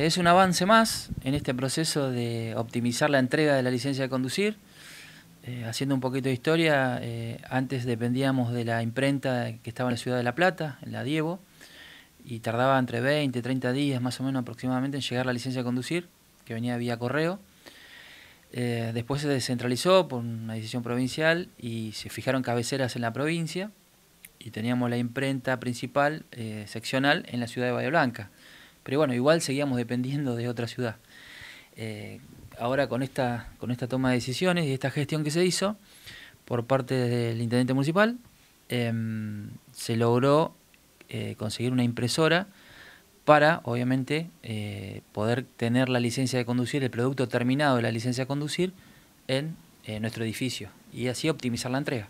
Es un avance más en este proceso de optimizar la entrega de la licencia de conducir. Eh, haciendo un poquito de historia, eh, antes dependíamos de la imprenta que estaba en la ciudad de La Plata, en la Diego, y tardaba entre 20, 30 días más o menos aproximadamente en llegar la licencia de conducir, que venía vía correo. Eh, después se descentralizó por una decisión provincial y se fijaron cabeceras en la provincia y teníamos la imprenta principal seccional en la ciudad de Bahía Blanca pero bueno, igual seguíamos dependiendo de otra ciudad. Eh, ahora con esta, con esta toma de decisiones y esta gestión que se hizo por parte del intendente municipal, em, se logró eh, conseguir una impresora para, obviamente, eh, poder tener la licencia de conducir, el producto terminado de la licencia de conducir en nuestro edificio y así optimizar la entrega.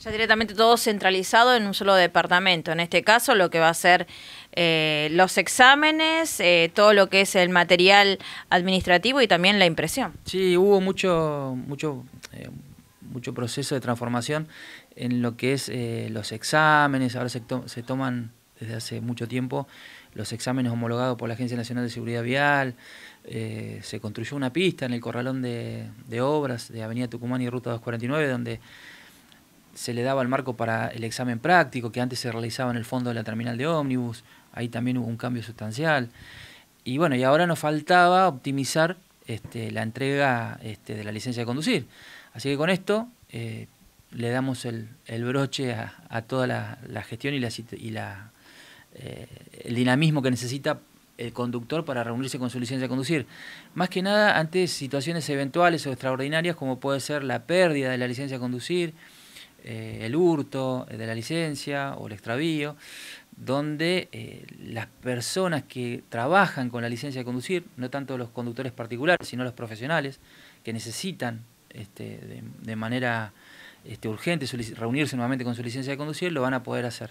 Ya directamente todo centralizado en un solo departamento. En este caso, lo que va a ser eh, los exámenes, eh, todo lo que es el material administrativo y también la impresión. Sí, hubo mucho, mucho, eh, mucho proceso de transformación en lo que es los exámenes. Ahora se, se toman desde hace mucho tiempo los exámenes homologados por la Agencia Nacional de Seguridad Vial, se construyó una pista en el corralón de, de, obras de Avenida Tucumán y Ruta 249, donde se le daba el marco para el examen práctico, que antes se realizaba en el fondo de la terminal de ómnibus, ahí también hubo un cambio sustancial. Y bueno, y ahora nos faltaba optimizar este, la entrega este, de la licencia de conducir. Así que con esto eh, le damos el, broche a, toda la, gestión y, la, eh, el dinamismo que necesita el conductor para reunirse con su licencia de conducir. Más que nada ante situaciones eventuales o extraordinarias como puede ser la pérdida de la licencia de conducir, eh, el hurto eh, de la licencia o el extravío, donde eh, las personas que trabajan con la licencia de conducir, no tanto los conductores particulares, sino los profesionales, que necesitan este, de, manera este, urgente reunirse nuevamente con su licencia de conducir, lo van a poder hacer.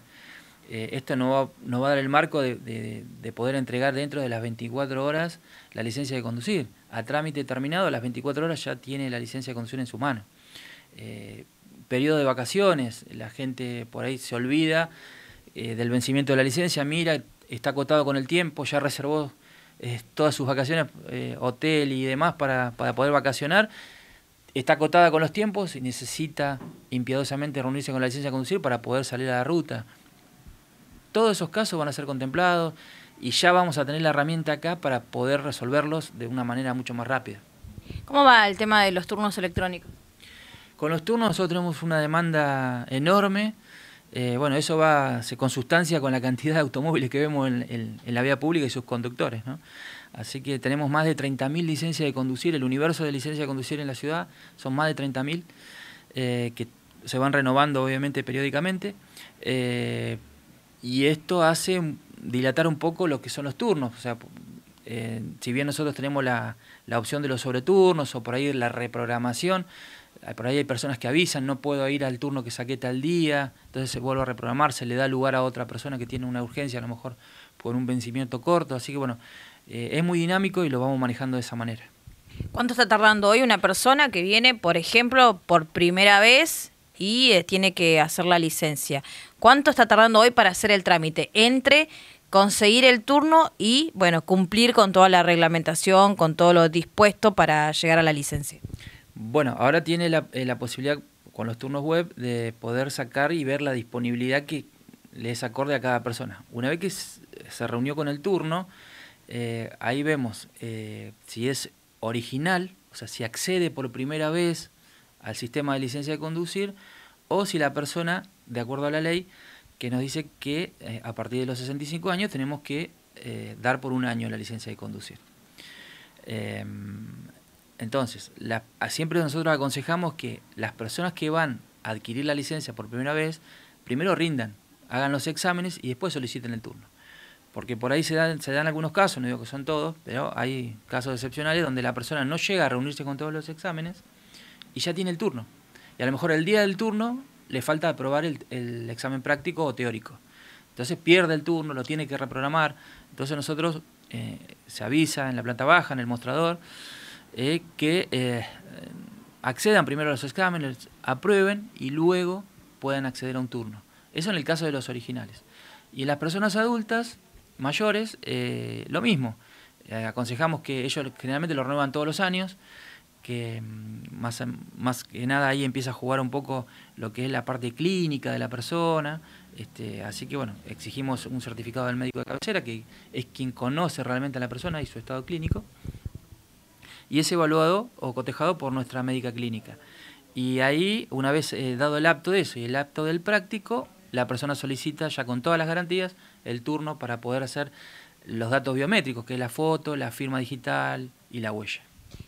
esto nos va, no va, a dar el marco de, poder entregar dentro de las 24 horas la licencia de conducir. A trámite terminado, a las 24 horas ya tiene la licencia de conducir en su mano periodo de vacaciones, la gente por ahí se olvida eh, del vencimiento de la licencia, mira, está acotado con el tiempo, ya reservó eh, todas sus vacaciones, eh, hotel y demás para, para poder vacacionar, está acotada con los tiempos y necesita impiedosamente reunirse con la licencia de conducir para poder salir a la ruta. Todos esos casos van a ser contemplados y ya vamos a tener la herramienta acá para poder resolverlos de una manera mucho más rápida. ¿Cómo va el tema de los turnos electrónicos? Con los turnos nosotros tenemos una demanda enorme. Eh, bueno, eso va, se consustancia con la cantidad de automóviles que vemos en, la vía pública y sus conductores. Así que tenemos más de 30.000 licencias de conducir, el universo de licencias de conducir en la ciudad son más de 30.000, eh, que se van renovando obviamente periódicamente. Eh, y esto hace dilatar un poco lo que son los turnos. O sea, si bien nosotros tenemos la opción de los sobreturnos o por ahí la reprogramación, por ahí hay personas que avisan, no puedo ir al turno que saqué tal día, entonces se vuelve a reprogramar, se le da lugar a otra persona que tiene una urgencia, a lo mejor por un vencimiento corto, así que bueno, eh, es muy dinámico y lo vamos manejando de esa manera. ¿Cuánto está tardando hoy una persona que viene, por ejemplo, por primera vez y eh, tiene que hacer la licencia? ¿Cuánto está tardando hoy para hacer el trámite entre conseguir el turno y, bueno, cumplir con toda la reglamentación, con todo lo dispuesto para llegar a la licencia? Bueno, ahora tiene eh, la, posibilidad con los turnos web de poder sacar y ver la disponibilidad que les acorde a cada persona. Una vez que se reunió con el turno, eh, ahí vemos eh, si es original, o sea, si accede por primera vez al sistema de licencia de conducir, o si la persona, de acuerdo a la ley, que nos dice que a partir de los 65 años tenemos que dar por un año la licencia de conducir. Em, entonces, siempre nosotros aconsejamos que las personas que van a adquirir la licencia por primera vez, primero rindan, hagan los exámenes y después soliciten el turno. Porque por ahí se dan, algunos casos, no digo que son todos, pero hay casos excepcionales donde la persona no llega a reunirse con todos los exámenes y ya tiene el turno. Y a lo mejor el día del turno le falta aprobar el, examen práctico o teórico. Entonces pierde el turno, lo tiene que reprogramar. Entonces nosotros eh, se avisa en la planta baja, en el mostrador, eh, que eh, accedan primero a los exámenes, aprueben y luego puedan acceder a un turno. Eso en el caso de los originales. Y en las personas adultas, mayores, eh, lo mismo. aconsejamos que ellos generalmente lo renuevan todos los años, que mm, más, más que nada ahí empieza a jugar un poco lo que es la parte clínica de la persona. Este, así que bueno, exigimos un certificado del médico de cabecera, que es quien conoce realmente a la persona y su estado clínico y es evaluado o cotejado por nuestra médica clínica. Y ahí, una vez eh, dado el apto de eso y el apto del práctico, la persona solicita ya con todas las garantías el turno para poder hacer los datos biométricos, que es la foto, la firma digital y la huella.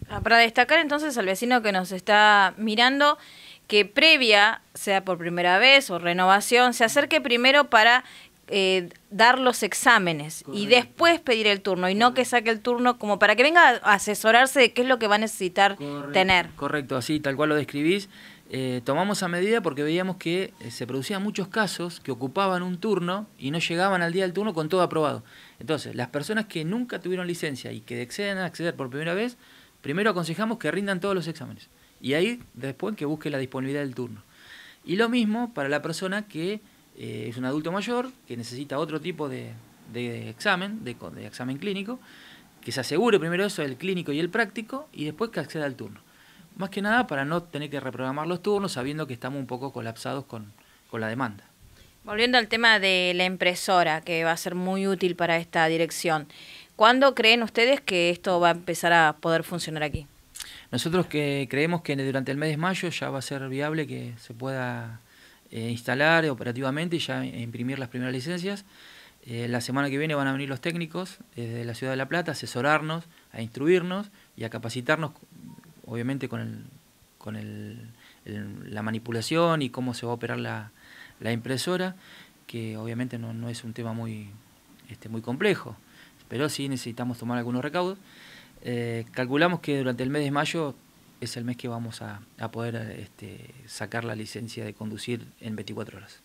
Ah, para destacar entonces al vecino que nos está mirando, que previa, sea por primera vez o renovación, se acerque primero para eh, dar los exámenes y después pedir el turno y no que saque el turno como para que venga a asesorarse de qué es lo que va a necesitar tener. Correcto, así tal cual lo describís. Eh, tomamos a medida porque veíamos que eh, se producían muchos casos que ocupaban un turno y no llegaban al día del turno con todo aprobado. Entonces, las personas que nunca tuvieron licencia y que deciden acceder por primera vez, primero aconsejamos que rindan todos los exámenes y ahí después que busque la disponibilidad del turno. Y lo mismo para la persona que eh, es un adulto mayor que necesita otro tipo de, examen, de, de, examen clínico, que se asegure primero eso, el clínico y el práctico, y después que acceda al turno. Más que nada para no tener que reprogramar los turnos sabiendo que estamos un poco colapsados con, con la demanda. Volviendo al tema de la impresora, que va a ser muy útil para esta dirección, ¿cuándo creen ustedes que esto va a empezar a poder funcionar aquí? Nosotros que creemos que durante el mes de mayo ya va a ser viable que se pueda eh, instalar operativamente y ya imprimir las primeras licencias. Eh, la semana que viene van a venir los técnicos desde la ciudad de La Plata a asesorarnos, a instruirnos y a capacitarnos, obviamente con, el, con el, la manipulación y cómo se va a operar la, impresora, que obviamente no, es un tema muy, este, muy complejo, pero sí necesitamos tomar algunos recaudos. Eh, calculamos que durante el mes de mayo es el mes que vamos a, poder este, sacar la licencia de conducir en 24 horas.